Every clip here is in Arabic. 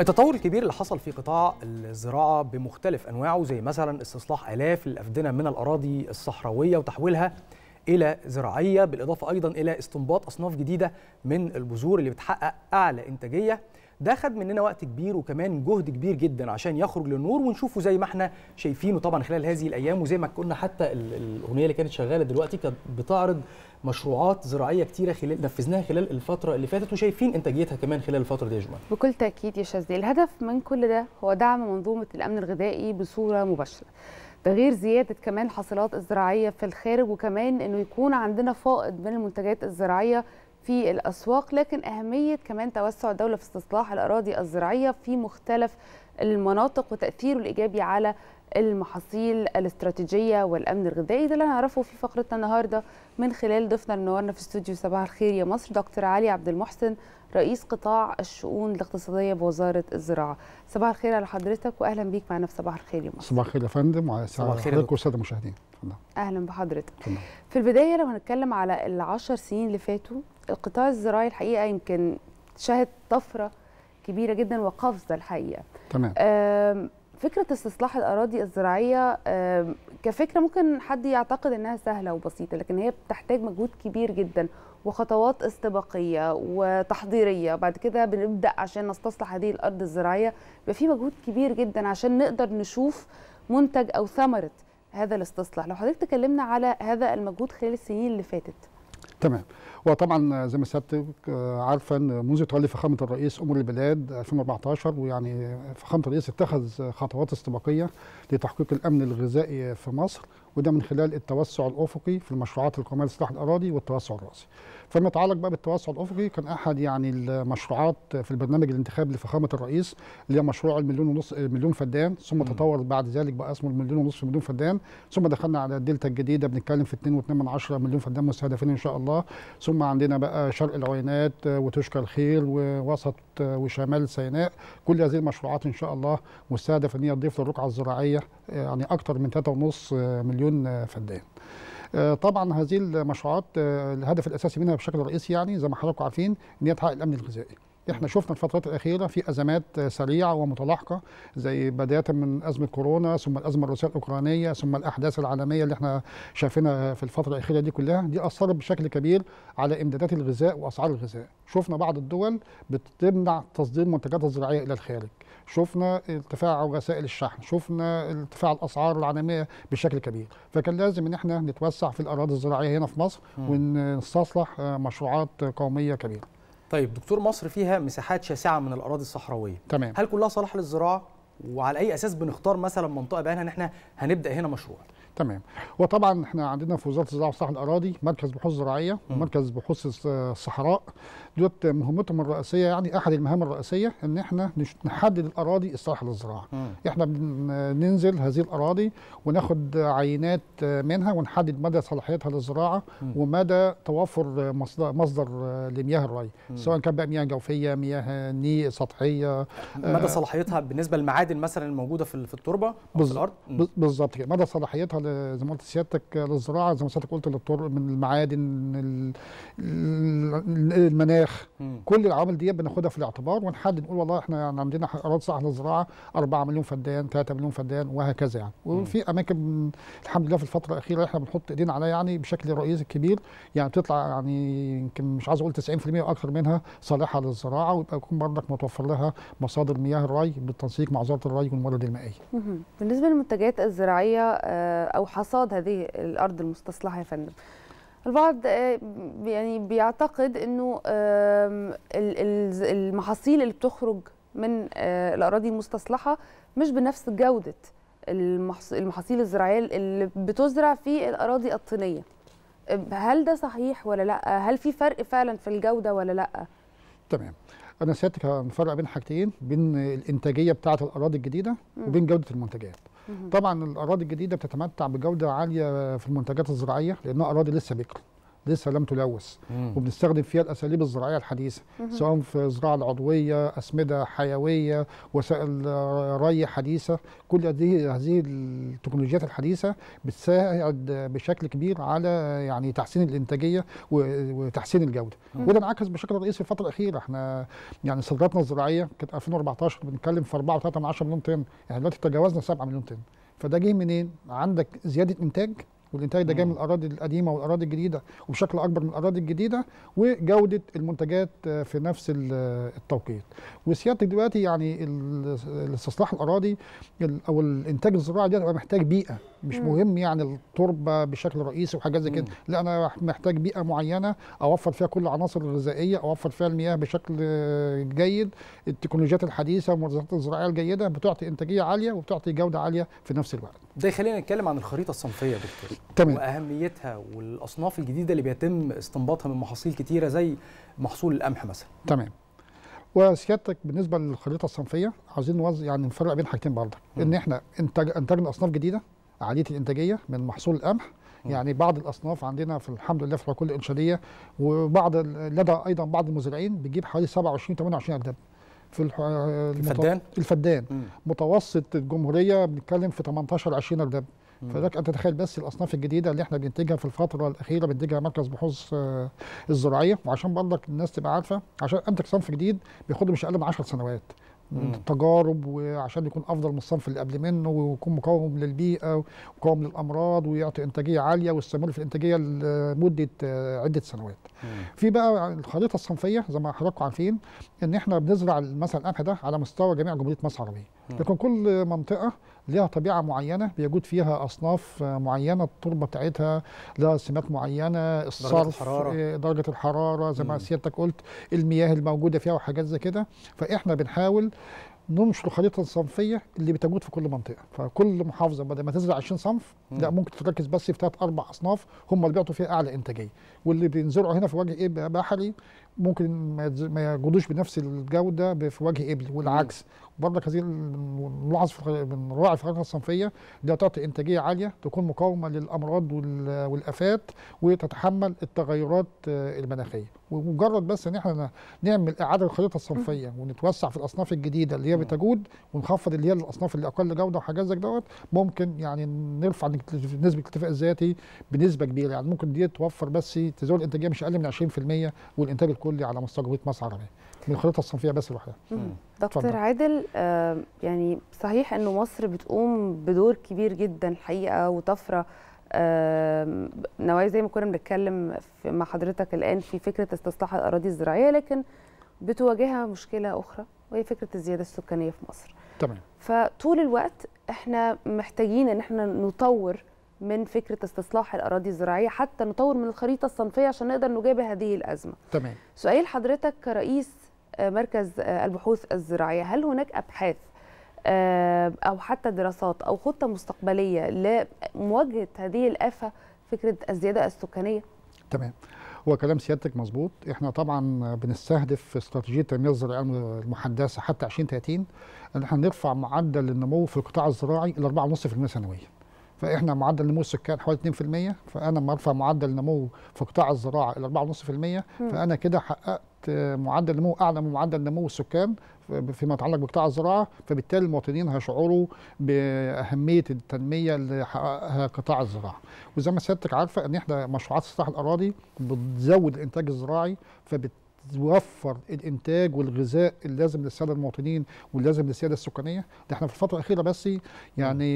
التطور الكبير اللي حصل في قطاع الزراعة بمختلف أنواعه زي مثلا استصلاح آلاف الأفدنة من الأراضي الصحراوية وتحويلها إلى زراعية بالإضافة أيضا إلى استنباط أصناف جديدة من البذور اللي بتحقق أعلى إنتاجية ده خد مننا وقت كبير وكمان جهد كبير جدا عشان يخرج للنور ونشوفه زي ما احنا شايفينه طبعا خلال هذه الايام وزي ما كنا حتى الاغنيه اللي كانت شغاله دلوقتي كانت بتعرض مشروعات زراعيه كتيره خلال نفذناها خلال الفتره اللي فاتت وشايفين انتاجيتها كمان خلال الفتره دي يا جماعه. بكل تاكيد يا شاذلي الهدف من كل ده هو دعم منظومه الامن الغذائي بصوره مباشره. ده غير زياده كمان الحصيلات الزراعيه في الخارج وكمان انه يكون عندنا فائض من المنتجات الزراعيه في الاسواق لكن اهميه كمان توسع الدوله في استصلاح الاراضي الزراعيه في مختلف المناطق وتاثيره الايجابي على المحاصيل الاستراتيجيه والامن الغذائي ده اللي هنعرفه في فقرتنا النهارده من خلال ضيفنا النهارده في استوديو صباح الخير يا مصر دكتور علي عبد المحسن رئيس قطاع الشؤون الاقتصاديه بوزاره الزراعه صباح الخير على حضرتك واهلا بيك معنا في صباح الخير يا مصر صباح الخير يا فندم وعلى حضرتك والساده المشاهدين اهلا بحضرتك في البدايه لو هنتكلم على العشر سنين اللي فاتوا القطاع الزراعي الحقيقه يمكن شهد طفره كبيره جدا وقفزه الحقيقه تمام فكره استصلاح الاراضي الزراعيه كفكره ممكن حد يعتقد انها سهله وبسيطه لكن هي بتحتاج مجهود كبير جدا وخطوات استباقيه وتحضيريه بعد كده بنبدا عشان نستصلح هذه الارض الزراعيه يبقى في مجهود كبير جدا عشان نقدر نشوف منتج او ثمره هذا الاستصلاح لو حضرتك تكلمنا على هذا المجهود خلال السنين اللي فاتت تمام وطبعا زي ما سيادتك آه، عارفه ان منذ تولي فخامه الرئيس امور البلاد 2014 ويعني فخامه الرئيس اتخذ خطوات استباقيه لتحقيق الامن الغذائي في مصر وده من خلال التوسع الافقي في المشروعات القوميه لصلاح الاراضي والتوسع الراسي. فيما يتعلق بقى بالتوسع الافقي كان احد يعني المشروعات في البرنامج الانتخابي لفخامه الرئيس اللي هي مشروع المليون ونص مليون فدان ثم تطور بعد ذلك بقى اسمه المليون ونص مليون فدان ثم دخلنا على الدلتا الجديده بنتكلم في 2.2 مليون فدان مستهدفين ان شاء الله ثم عندنا بقى شرق العوينات آه، وتشكى الخيل ووسط آه، وشمال سيناء كل هذه المشروعات ان شاء الله مستهدف ان هي تضيف للرقعه الزراعيه آه، يعني اكثر من 3.5 مليون فدان آه، طبعا هذه المشروعات آه، الهدف الاساسي منها بشكل رئيسي يعني زي ما حضراتكم عارفين ان هي تحقق الامن الغذائي احنا شفنا الفترات الاخيره في ازمات آه، سريعه ومتلاحقه زي بدايه من ازمه كورونا ثم الازمه الروسيه الاوكرانيه ثم الاحداث العالميه اللي احنا شايفينها في الفتره الاخيره دي كلها دي اثرت بشكل كبير على امدادات الغذاء واسعار الغذاء شفنا بعض الدول بتمنع تصدير منتجاتها الزراعيه الى الخارج شفنا ارتفاع وسائل الشحن شفنا ارتفاع الاسعار العالميه بشكل كبير فكان لازم ان احنا نتوسع في الاراضي الزراعيه هنا في مصر ونستصلح آه، مشروعات قوميه كبيره طيب دكتور مصر فيها مساحات شاسعه من الاراضي الصحراويه تمام هل كلها صالحه للزراعه وعلى اي اساس بنختار مثلا منطقه بقى ان احنا هنبدا هنا مشروع تمام وطبعا احنا عندنا في وزاره الزراعه والصحه الاراضي مركز بحوث زراعيه ومركز بحوث الصحراء دولت مهمتهم الرئيسيه يعني احد المهام الرئيسيه ان احنا نحدد الاراضي الصالحه للزراعه احنا بننزل هذه الاراضي وناخد عينات منها ونحدد مدى صلاحيتها للزراعه ومدى توفر مصدر, مصدر لمياه الري سواء كان بقى مياه جوفيه مياه ني سطحيه آه، مدى صلاحيتها بالنسبه للمعادن مثلا الموجوده في التربه او بالزبط. في الارض بالظبط كده مدى صلاحيتها زي ما قلت سيادتك للزراعه زي ما سيادتك قلت للطرق من المعادن المناخ مم. كل العوامل دي بناخدها في الاعتبار ونحدد نقول والله احنا يعني عندنا اراضي صح للزراعه 4 مليون فدان 3 مليون فدان وهكذا يعني وفي اماكن الحمد لله في الفتره الاخيره احنا بنحط ايدينا عليها يعني بشكل رئيسي كبير يعني بتطلع يعني يمكن مش عايز اقول 90% واكثر منها صالحه للزراعه ويبقى يكون برضك متوفر لها مصادر مياه الري بالتنسيق مع وزاره الري والموارد المائيه. بالنسبه للمنتجات الزراعيه آه، او حصاد هذه الارض المستصلحه يا فندم البعض آه، يعني بيعتقد انه المحاصيل اللي بتخرج من آه، الاراضي المستصلحه مش بنفس جوده المحاصيل الزراعيه اللي بتزرع في الاراضي الطينيه هل ده صحيح ولا لا هل في فرق فعلا في الجوده ولا لا تمام انا سيادتك هنفرق بين حاجتين بين الانتاجيه بتاعه الاراضي الجديده وبين جوده المنتجات طبعا الاراضي الجديده بتتمتع بجوده عاليه في المنتجات الزراعيه لانها اراضي لسه بكر لسه لم تلوث وبنستخدم فيها الاساليب الزراعيه الحديثه سواء في الزراعه العضويه اسمده حيويه وسائل ري حديثه كل هذه هذه التكنولوجيات الحديثه بتساعد بشكل كبير على يعني تحسين الانتاجيه وتحسين الجوده وده انعكس بشكل رئيسي في الفتره الاخيره احنا يعني صادراتنا الزراعيه كانت 2014 بنتكلم في 4.3 مليون طن يعني احنا دلوقتي تجاوزنا 7 مليون طن فده جه منين؟ عندك زياده انتاج والانتاج ده جاي من الاراضي القديمه والاراضي الجديده وبشكل اكبر من الاراضي الجديده وجوده المنتجات في نفس التوقيت وسيادتك دلوقتي يعني الاستصلاح الاراضي او الانتاج الزراعي ده محتاج بيئه مش مهم يعني التربه بشكل رئيسي وحاجات زي كده لا انا محتاج بيئه معينه اوفر فيها كل العناصر الغذائيه اوفر فيها المياه بشكل جيد التكنولوجيات الحديثه والممارسات الزراعيه الجيده بتعطي انتاجيه عاليه وبتعطي جوده عاليه في نفس الوقت ده يخلينا نتكلم عن الخريطه الصنفيه يا دكتور تمام. واهميتها والاصناف الجديده اللي بيتم استنباطها من محاصيل كتيره زي محصول القمح مثلا تمام وسيادتك بالنسبه للخريطه الصنفيه عايزين نوز يعني نفرق بين حاجتين برضه ان احنا انتج انتجنا اصناف جديده عاليه الانتاجيه من محصول القمح يعني بعض الاصناف عندنا في الحمد لله في العقول الانشاديه وبعض لدى ايضا بعض المزارعين بتجيب حوالي 27 28 اردب في آه، الفدان الفدان مم. متوسط الجمهوريه بنتكلم في 18 20 اردب فلك ان تتخيل بس الاصناف الجديده اللي احنا بننتجها في الفتره الاخيره بننتجها مركز بحوث آه، الزراعيه وعشان برضك الناس تبقى عارفه عشان انتج صنف جديد بياخد مش اقل من 10 سنوات تجارب وعشان يكون افضل من الصنف اللي قبل منه ويكون مقاوم للبيئه ومقاوم للامراض ويعطي انتاجيه عاليه ويستمر في الانتاجيه لمده آه، عده سنوات. مم. في بقى الخريطه الصنفيه زي ما حضراتكم عارفين ان احنا بنزرع مثلا القمح ده على مستوى جميع جمهوريه مصر العربيه لكن كل منطقه ليها طبيعه معينه بيجود فيها اصناف معينه التربه بتاعتها لها سمات معينه الصرف درجه الحراره آه، درجه الحراره زي ما سيادتك قلت المياه الموجوده فيها وحاجات زي كده فاحنا بنحاول ننشر خريطه صنفيه اللي بتجود في كل منطقه فكل محافظه بدل ما تزرع 20 صنف مم. لا ممكن تركز بس في ثلاث اربع اصناف هم اللي بيعطوا فيها اعلى انتاجيه واللي بينزرعوا هنا في وجه ايه بحري ممكن ما يجودوش بنفس الجوده في وجه ابل والعكس وبرضك هذه الملاحظ من رائع في الخريطه الصنفيه دي تعطي انتاجيه عاليه تكون مقاومه للامراض والافات وتتحمل التغيرات آه، المناخيه ومجرد بس ان احنا نعمل اعاده الخريطه الصنفيه ونتوسع في الاصناف الجديده اللي هي بتجود ونخفض اللي هي الاصناف اللي اقل جوده وحاجات زي دوت ممكن يعني نرفع نسبه الاكتفاء الذاتي بنسبه كبيره يعني ممكن دي توفر بس تزود الانتاجيه مش اقل من 20% والانتاج الكلي الكلي على مستوى جمهوريه مصر العربيه من الخريطه الصنفيه بس لوحدها دكتور عادل آه يعني صحيح انه مصر بتقوم بدور كبير جدا الحقيقه وطفره آه نوايا زي ما كنا بنتكلم مع حضرتك الان في فكره استصلاح الاراضي الزراعيه لكن بتواجهها مشكله اخرى وهي فكره الزياده السكانيه في مصر تمام فطول الوقت احنا محتاجين ان احنا نطور من فكره استصلاح الاراضي الزراعيه حتى نطور من الخريطه الصنفيه عشان نقدر نجابه هذه الازمه. تمام. سؤال حضرتك كرئيس آه، مركز آه، البحوث الزراعيه هل هناك ابحاث آه، او حتى دراسات او خطه مستقبليه لمواجهه هذه الافه فكره الزياده السكانيه؟ تمام. هو كلام سيادتك مظبوط احنا طبعا بنستهدف في استراتيجيه التنميه الزراعيه المحدثه حتى 2030 ان احنا نرفع معدل النمو في القطاع الزراعي الى 4.5% سنويا فاحنا معدل نمو السكان حوالي 2% فانا لما ارفع معدل نمو في قطاع الزراعه الى 4.5% فانا كده حققت معدل نمو اعلى من معدل نمو السكان فيما يتعلق بقطاع الزراعه فبالتالي المواطنين هيشعروا باهميه التنميه اللي حققها قطاع الزراعه وزي ما سيادتك عارفه ان احنا مشروعات اصلاح الاراضي بتزود الانتاج الزراعي فبالتالي توفر الانتاج والغذاء اللازم للساده المواطنين واللازم للسياده السكانيه ده احنا في الفتره الاخيره بس يعني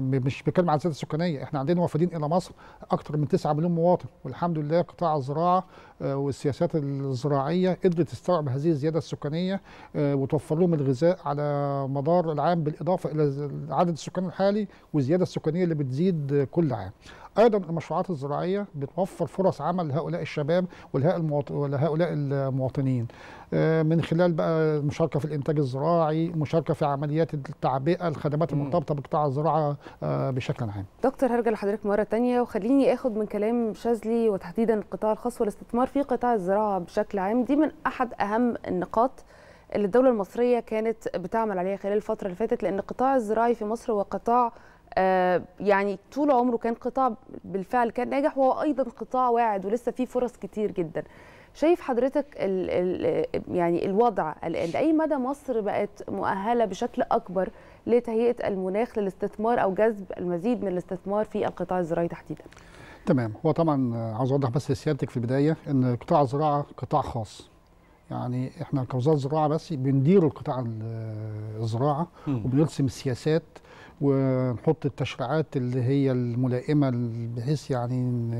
مش بتكلم عن السياده السكانيه احنا عندنا وافدين الى مصر اكثر من 9 مليون مواطن والحمد لله قطاع الزراعه آه، والسياسات الزراعيه قدرت تستوعب هذه الزياده السكانيه آه، وتوفر لهم الغذاء على مدار العام بالاضافه الى عدد السكان الحالي والزياده السكانيه اللي بتزيد كل عام ايضا المشروعات الزراعيه بتوفر فرص عمل لهؤلاء الشباب ولهؤلاء المواطنين آه، من خلال بقى المشاركه في الانتاج الزراعي المشاركه في عمليات التعبئه الخدمات المرتبطه بقطاع الزراعه آه، بشكل عام دكتور هرجع لحضرتك مره ثانيه وخليني اخد من كلام شاذلي وتحديدا القطاع الخاص والاستثمار في قطاع الزراعه بشكل عام دي من احد اهم النقاط اللي الدولة المصرية كانت بتعمل عليها خلال الفترة اللي فاتت لأن القطاع الزراعي في مصر هو قطاع آه، يعني طول عمره كان قطاع بالفعل كان ناجح وهو ايضا قطاع واعد ولسه فيه فرص كتير جدا شايف حضرتك الـ الـ آه، يعني الوضع الان لاي مدى مصر بقت مؤهله بشكل اكبر لتهيئه المناخ للاستثمار او جذب المزيد من الاستثمار في القطاع الزراعي تحديدا تمام هو طبعا عاوز اوضح بس لسيادتك في البدايه ان قطاع الزراعه قطاع خاص يعني احنا كوزاره زراعه بس بندير القطاع آه، الزراعه وبنرسم السياسات ونحط التشريعات اللي هي الملائمه بحيث يعني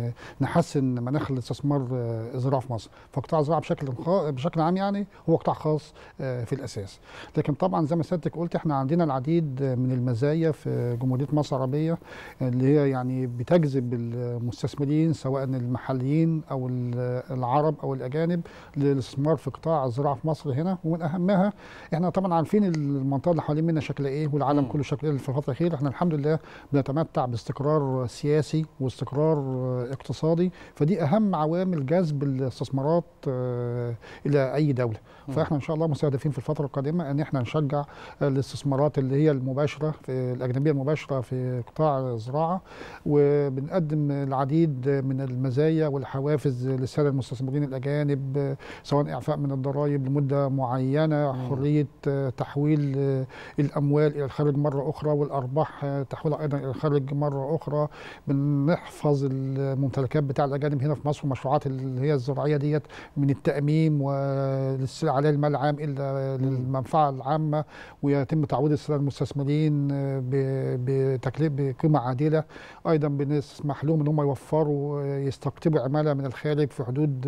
نحسن مناخ الاستثمار آه، الزراعي في مصر فقطاع الزراعه بشكل بشكل عام يعني هو قطاع خاص آه، في الاساس لكن طبعا زي ما سيادتك قلت احنا عندنا العديد من المزايا في جمهوريه مصر العربيه اللي هي يعني بتجذب المستثمرين سواء المحليين او العرب او الاجانب للاستثمار في قطاع الزراعه في مصر هنا ومن اهمها احنا طبعا عارفين المنطقه اللي حوالين منا شكلها ايه والعالم كله شكلها في إيه، الفتره الاخير احنا الحمد لله بنتمتع باستقرار سياسي واستقرار اقتصادي فدي اهم عوامل جذب الاستثمارات آه، الى اي دوله فاحنا ان شاء الله مستهدفين في الفتره القادمه ان احنا نشجع الاستثمارات اللي هي المباشره في الاجنبيه المباشره في قطاع الزراعه وبنقدم العديد من المزايا والحوافز للساده المستثمرين الاجانب سواء اعفاء من الضرائب لمده معينه حريه تحويل الاموال الى الخارج مره اخرى والأرض الارباح تحويلها ايضا الى الخارج مره اخرى بنحفظ الممتلكات بتاع الاجانب هنا في مصر والمشروعات اللي هي الزراعيه ديت من التاميم والسلع على المال العام الا للمنفعه العامه ويتم تعويض السلع المستثمرين بتكليف بقيمه عادله ايضا بنسمح لهم ان هم يوفروا يستقطبوا عماله من الخارج في حدود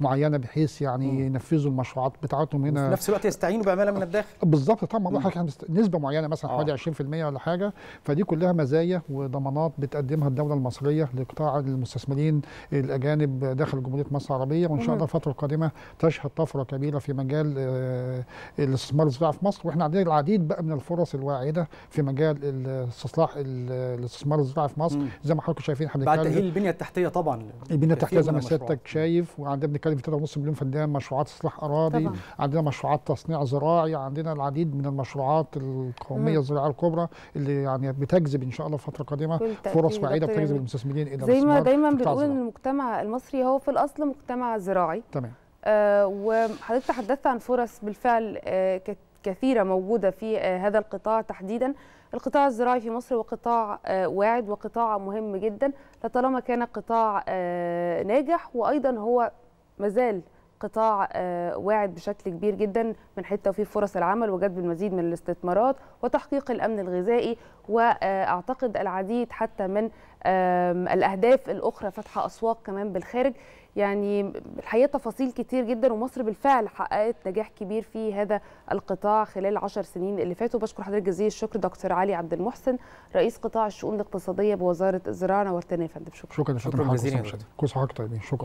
معينه بحيث يعني ينفذوا المشروعات بتاعتهم هنا في نفس الوقت يستعينوا بعماله من الداخل بالظبط طبعا نسبه معينه مثلا آه. حوالي 20% ولا حاجه حاجه فدي كلها مزايا وضمانات بتقدمها الدوله المصريه لقطاع المستثمرين الاجانب داخل جمهوريه مصر العربيه وان شاء الله الفتره القادمه تشهد طفره كبيره في مجال آه، الاستثمار الزراعي في مصر واحنا عندنا العديد بقى من الفرص الواعده في مجال استصلاح الاستثمار الزراعي في مصر زي ما حضراتكم شايفين احنا بعد تاهيل البنيه التحتيه طبعا البنيه التحتيه زي ما سيادتك شايف وعندنا بنتكلم في 3.5 مليون فدان مشروعات اصلاح اراضي طبعا. عندنا مشروعات تصنيع زراعي عندنا العديد من المشروعات القوميه الزراعيه الكبرى اللي يعني بتجذب ان شاء الله الفتره القادمه فرص بعيده بتجذب المستثمرين الى زي ما دايما بنقول ان المجتمع المصري هو في الاصل مجتمع زراعي تمام آه وحضرتك تحدثت عن فرص بالفعل آه كثيره موجوده في آه هذا القطاع تحديدا القطاع الزراعي في مصر هو قطاع آه، واعد وقطاع مهم جدا لطالما كان قطاع آه، ناجح وايضا هو مازال قطاع آه، واعد بشكل كبير جدا من حيث توفير فرص العمل وجذب المزيد من الاستثمارات وتحقيق الامن الغذائي واعتقد آه، العديد حتى من الاهداف الاخرى فتح اسواق كمان بالخارج يعني الحقيقه تفاصيل كتير جدا ومصر بالفعل حققت نجاح كبير في هذا القطاع خلال 10 سنين اللي فاتوا بشكر حضرتك جزيل الشكر دكتور علي عبد المحسن رئيس قطاع الشؤون الاقتصاديه بوزاره الزراعه نورتنا يا فندم شكرا شكرا شكرا جزيلا كل حضرتك طيبين شكرا